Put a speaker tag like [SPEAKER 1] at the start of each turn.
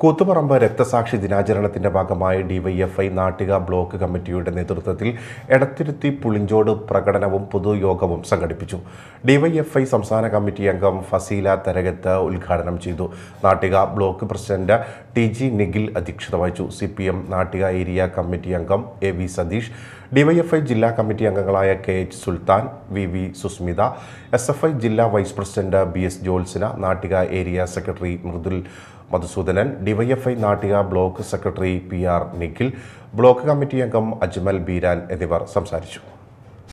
[SPEAKER 1] കൂത്തുപറമ്പ് രക്തസാക്ഷി ദിനാചരണത്തിന്റെ ഭാഗമായി ഡിവൈഎഫ്ഐ നാട്ടിക ബ്ലോക്ക് കമ്മിറ്റിയുടെ നേതൃത്വത്തിൽ എടത്തിരുത്തി പുളിഞ്ചോട് പ്രകടനവും പൊതുയോഗവും സംഘടിപ്പിച്ചു ഡിവൈഎഫ്ഐ സംസ്ഥാന കമ്മിറ്റി അംഗം ഫസീല തരകത്ത് ഉദ്ഘാടനം ചെയ്തു Nattika block president T G Nikhil അധ്യക്ഷത വഹിച്ചു C P M Nattika area committee അംഗം എ വി സതീഷ് ഡിവൈഎഫ്ഐ ജില്ലാ കമ്മിറ്റി അംഗങ്ങളായ K H Sulthan V V Susmitha S F I ജില്ലാ vice president B S Jyotsna Nattika area secretary Mridul Madhusoodanan DYFI Nattika block secretary P R Nikhil block committee അംഗം അജ്മൽ ബീരാൻ എന്നിവർ സംസാരിച്ചു